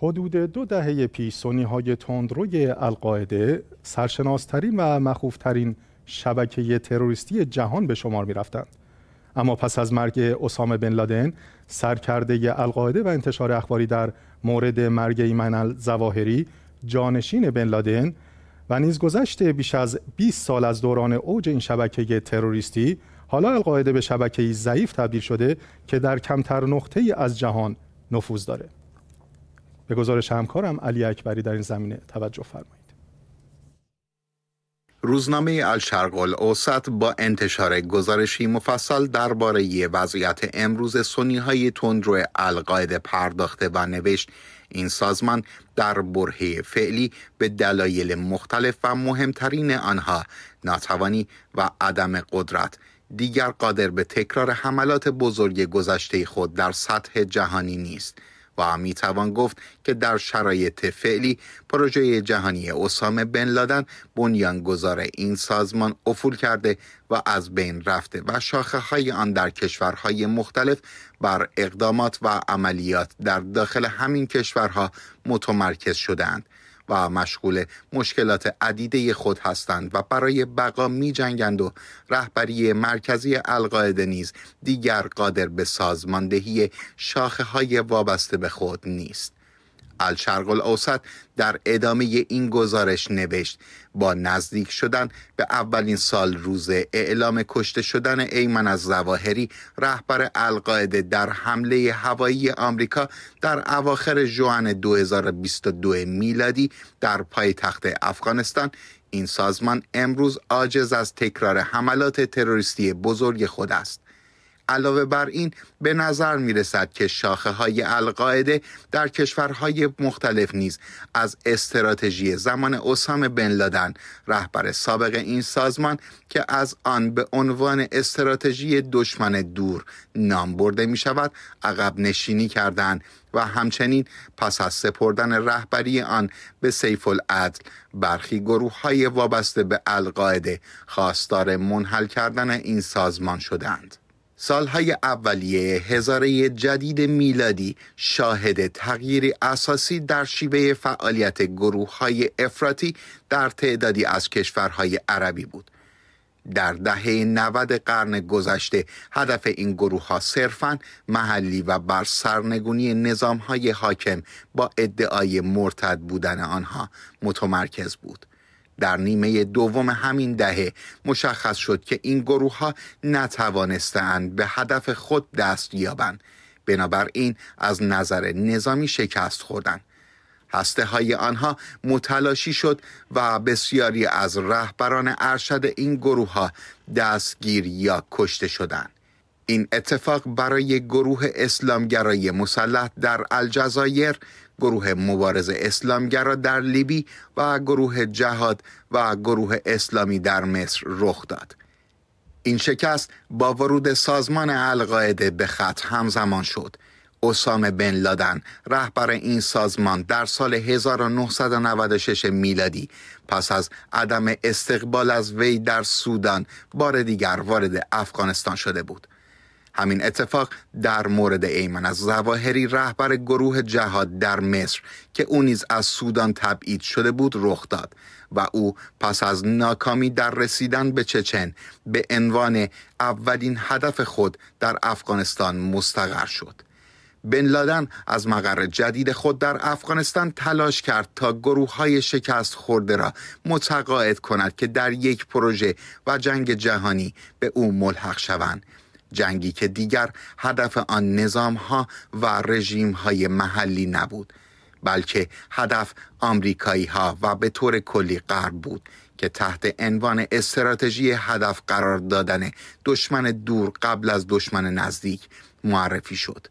حدود دو دهه پیش سنی های تندروی القاعده سرشناسترین و مخوفترین شبکه تروریستی جهان به شمار می رفتند. اما پس از مرگ اسامه بن لادن سرکرده القاعده و انتشار اخباری در مورد مرگ ایمن الزواهری جانشین بن لادن و نیز گذشته بیش از 20 سال از دوران اوج این شبکه تروریستی حالا القاعده به شبکه ضعیف تبدیل شده که در کمتر نقطه‌ای از جهان نفوذ دارد. به گزارش همکارم علی اکبری در این زمینه توجه فرمایید روزنامه الشرق الاوسط با انتشار گزارشی مفصل درباره وضعیت امروز سنی های تندرو القاعده پرداخته و نوشت این سازمان در برهه فعلی به دلایل مختلف و مهمترین آنها ناتوانی و عدم قدرت دیگر قادر به تکرار حملات بزرگ گذشته خود در سطح جهانی نیست و می توان گفت که در شرایط فعلی پروژه جهانی اسامه بن لادن گذار این سازمان افول کرده و از بین رفته و شاخه های آن در کشورهای مختلف بر اقدامات و عملیات در داخل همین کشورها متمرکز شدهاند. و مشغول مشکلات عدیده خود هستند و برای بقا می جنگند و رهبری مرکزی القاعده نیز دیگر قادر به سازماندهی شاخه های وابسته به خود نیست الشرق الاوسط در ادامه این گزارش نوشت با نزدیک شدن به اولین سال روز اعلام کشته شدن ایمن از زواهری رهبر القاعده در حمله هوایی آمریکا در اواخر جوان 2022 میلادی در پایتخت افغانستان این سازمان امروز عاجز از تکرار حملات تروریستی بزرگ خود است علاوه بر این به نظر می رسد که شاخه های القاعده در کشورهای مختلف نیز از استراتژی زمان اسام بن لادن رهبر سابق این سازمان که از آن به عنوان استراتژی دشمن دور نام برده می شود عقب نشینی کردند و همچنین پس از سپردن رهبری آن به سیف العدل برخی گروه های وابسته به القاعده خواستار منحل کردن این سازمان شدند. سالهای اولیه هزاره جدید میلادی شاهد تغییری اساسی در شیوه فعالیت گروه های افراتی در تعدادی از کشورهای عربی بود. در دهه نود قرن گذشته هدف این گروه ها صرفا محلی و بر سرنگونی نظام های حاکم با ادعای مرتد بودن آنها متمرکز بود. در نیمه دوم همین دهه مشخص شد که این گروه ها نتوانستند به هدف خود دست یابند بنابراین از نظر نظامی شکست خوردند هسته های آنها متلاشی شد و بسیاری از رهبران ارشد این گروه ها دستگیر یا کشته شدند این اتفاق برای گروه اسلامگرای مسلح در الجزایر گروه مبارز اسلامگرا در لیبی و گروه جهاد و گروه اسلامی در مصر رخ داد. این شکست با ورود سازمان القاعده به خط همزمان شد. اسامه بن لادن رهبر این سازمان در سال 1996 میلادی پس از عدم استقبال از وی در سودان بار دیگر وارد افغانستان شده بود. همین اتفاق در مورد ایمن از زواهری رهبر گروه جهاد در مصر که او نیز از سودان تبعید شده بود رخ داد و او پس از ناکامی در رسیدن به چچن به عنوان اولین هدف خود در افغانستان مستقر شد بن لادن از مقر جدید خود در افغانستان تلاش کرد تا گروه های شکست خورده را متقاعد کند که در یک پروژه و جنگ جهانی به او ملحق شوند جنگی که دیگر هدف آن نظام ها و رژیم های محلی نبود بلکه هدف آمریکایی ها و به طور کلی غرب بود که تحت عنوان استراتژی هدف قرار دادن دشمن دور قبل از دشمن نزدیک معرفی شد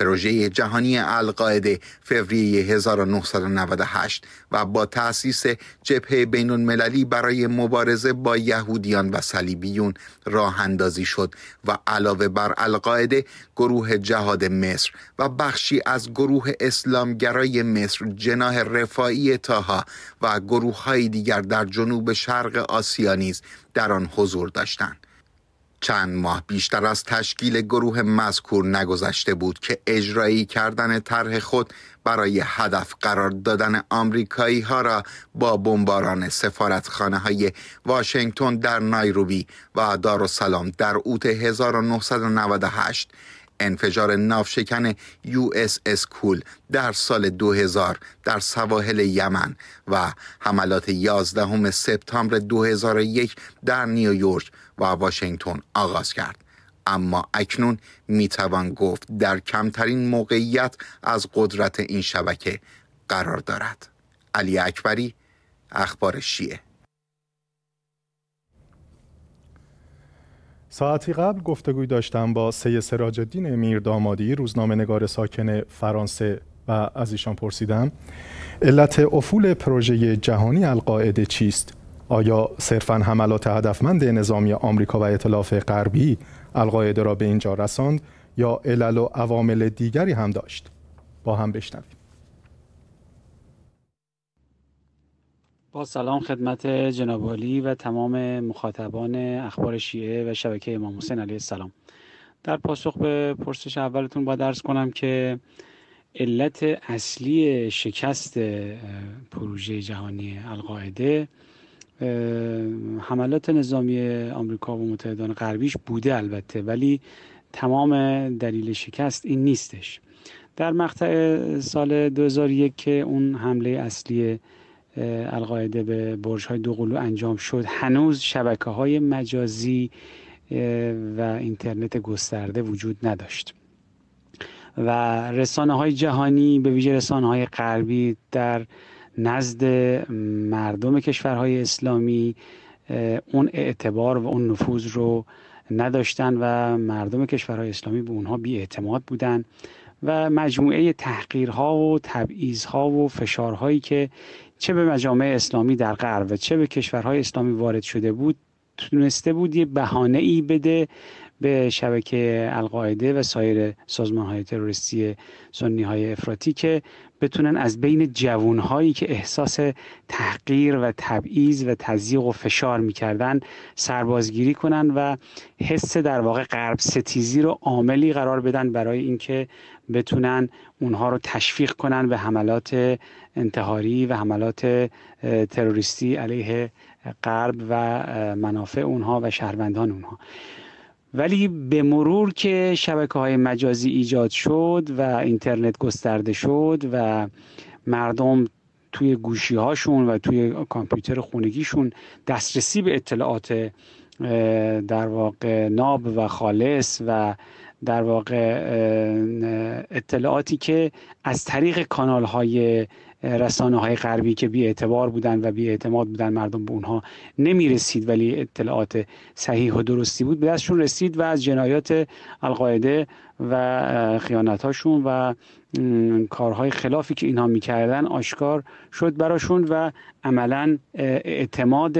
پروژه جهانی القاعده فوریه 1998 و با تأسیس جبهه بین المللی برای مبارزه با یهودیان و صلیبیون راه اندازی شد و علاوه بر القاعده گروه جهاد مصر و بخشی از گروه اسلامگرای مصر جناه رفایی تاها و گروه های دیگر در جنوب شرق آسیا نیز در آن حضور داشتند چند ماه بیشتر از تشکیل گروه مذکور نگذشته بود که اجرایی کردن طرح خود برای هدف قرار دادن آمریکایی ها را با بمباران سفارتخانه های واشنگتن در نایروبی و دارالسلام در اوت 1998 انفجار ناوشکن یو اس اس کول در سال 2000 در سواحل یمن و حملات 11 سپتامبر 2001 در نیویورک و واشنگتن آغاز کرد اما اکنون میتوان گفت در کمترین موقعیت از قدرت این شبکه قرار دارد علی اکبری اخبار شیعه ساعتی قبل گفتگوی داشتم با سی سراج الدین میردامادی روزنامه نگار ساکن فرانسه و از ایشان پرسیدم علت افول پروژه جهانی القاعده چیست؟ آیا صرفا حملات هدفمند نظامی آمریکا و اطلاف غربی القاعده را به اینجا رساند یا علل و عوامل دیگری هم داشت؟ با هم بشنویم با سلام خدمت جناب و تمام مخاطبان اخبار شیعه و شبکه امام حسین علیه السلام در پاسخ به پرسش اولتون باید درس کنم که علت اصلی شکست پروژه جهانی القاعده حملات نظامی آمریکا و متحدان غربیش بوده البته ولی تمام دلیل شکست این نیستش در مقطع سال 2001 که اون حمله اصلی القاعده به برج های دوقلو انجام شد هنوز شبکه های مجازی و اینترنت گسترده وجود نداشت و رسانه های جهانی به ویژه رسانه های غربی در نزد مردم کشورهای اسلامی اون اعتبار و اون نفوذ رو نداشتن و مردم کشورهای اسلامی به اونها اعتماد بودن و مجموعه تحقیرها و تبعیضها و فشارهایی که چه به مجامع اسلامی در غرب و چه به کشورهای اسلامی وارد شده بود تونسته بود یه بهانه ای بده به شبکه القاعده و سایر سازمان های تروریستی سنی های افراطی که بتونن از بین جوانهایی که احساس تحقیر و تبعیض و تزیق و فشار میکردن سربازگیری کنن و حس در واقع غرب ستیزی رو عاملی قرار بدن برای اینکه بتونن اونها رو تشویق کنن به حملات انتحاری و حملات تروریستی علیه غرب و منافع اونها و شهروندان اونها ولی به مرور که شبکه های مجازی ایجاد شد و اینترنت گسترده شد و مردم توی گوشی هاشون و توی کامپیوتر خونگیشون دسترسی به اطلاعات در واقع ناب و خالص و در واقع اطلاعاتی که از طریق کانال های رسانه های غربی که بی اعتبار بودن و بی اعتماد بودن مردم به اونها نمی رسید ولی اطلاعات صحیح و درستی بود به دستشون رسید و از جنایات القاعده و خیانتهاشون و کارهای خلافی که اینها میکردن آشکار شد براشون و عملا اعتماد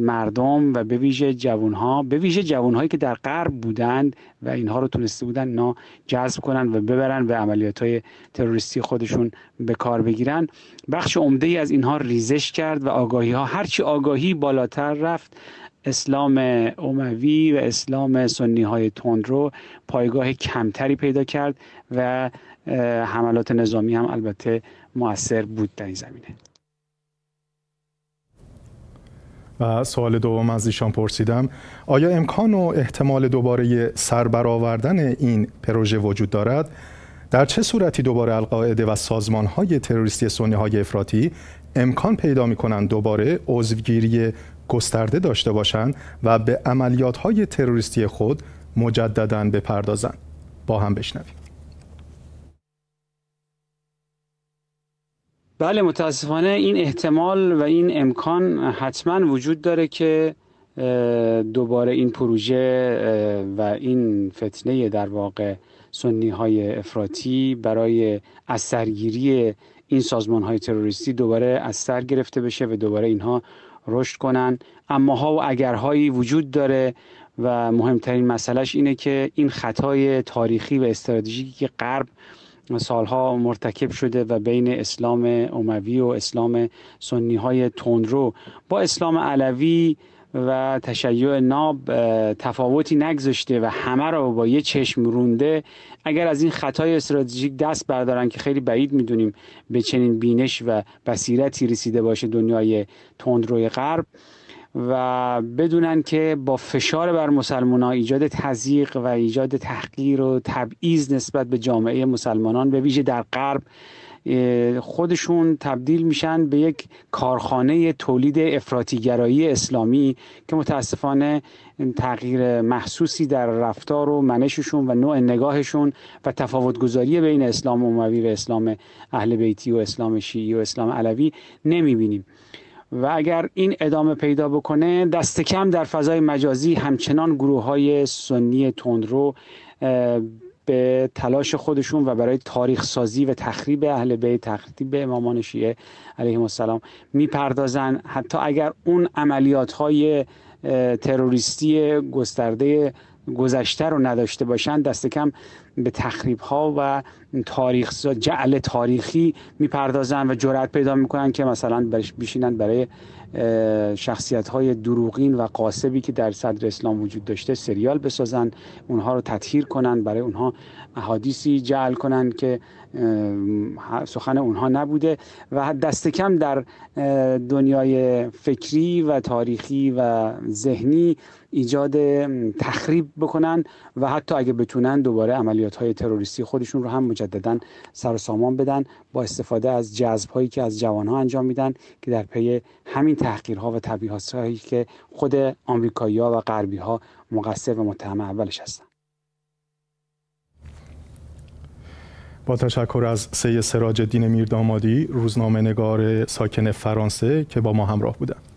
مردم و به ویژه ها به ویژه جوانهایی که در غرب بودند و اینها رو تونسته بودند نا جذب کنند و ببرند و عملیات های تروریستی خودشون به کار بگیرن بخش عمده ای از اینها ریزش کرد و آگاهی ها هرچی آگاهی بالاتر رفت اسلام اوموی و اسلام سنی های تندرو پایگاه کمتری پیدا کرد و حملات نظامی هم البته موثر بود در این زمینه و سوال دوم از ایشان پرسیدم آیا امکان و احتمال دوباره سربرآوردن این پروژه وجود دارد در چه صورتی دوباره القاعده و سازمان های تروریستی سنی های افراطی امکان پیدا می کنند دوباره عضوگیری گسترده داشته باشند و به عملیات های تروریستی خود مجددا بپردازند با هم بشنویم بله متاسفانه این احتمال و این امکان حتما وجود داره که دوباره این پروژه و این فتنه در واقع سنی های افراطی برای اثرگیری این سازمان های تروریستی دوباره از سر گرفته بشه و دوباره اینها رشد کنن اما ها و اگرهایی وجود داره و مهمترین مسئلهش اینه که این خطای تاریخی و استراتژیکی که غرب سالها مرتکب شده و بین اسلام اموی و اسلام سنی های تندرو با اسلام علوی و تشیع ناب تفاوتی نگذاشته و همه را با یه چشم رونده اگر از این خطای استراتژیک دست بردارن که خیلی بعید میدونیم به چنین بینش و بصیرتی رسیده باشه دنیای تندروی غرب و بدونن که با فشار بر مسلمان ها ایجاد تزیق و ایجاد تحقیر و تبعیض نسبت به جامعه مسلمانان به ویژه در غرب خودشون تبدیل میشن به یک کارخانه تولید افراطیگرایی اسلامی که متاسفانه تغییر محسوسی در رفتار و منششون و نوع نگاهشون و گذاری بین اسلام اموی و اسلام اهل بیتی و اسلام شیعی و اسلام علوی نمیبینیم و اگر این ادامه پیدا بکنه دست کم در فضای مجازی همچنان گروه های سنی تندرو به تلاش خودشون و برای تاریخ سازی و تخریب اهل بیت تخریب امامان شیعه علیهم السلام میپردازن حتی اگر اون عملیات های تروریستی گسترده گذشته رو نداشته باشن دست کم به تخریب ها و تاریخ جعل تاریخی میپردازن و جرأت پیدا میکنن که مثلا بشینن برای شخصیت های دروغین و قاسبی که در صدر اسلام وجود داشته سریال بسازن اونها رو تطهیر کنن برای اونها احادیثی جعل کنن که سخن اونها نبوده و دست کم در دنیای فکری و تاریخی و ذهنی ایجاد تخریب بکنن و حتی اگه بتونن دوباره عملی عملیات های تروریستی خودشون رو هم مجددا سر سامان بدن با استفاده از جذب هایی که از جوان ها انجام میدن که در پی همین تحقیرها و تبعیض هایی که خود آمریکایی ها و غربی ها مقصر و متهم اولش هستن با تشکر از سی سراج دین میردامادی روزنامه نگار ساکن فرانسه که با ما همراه بودند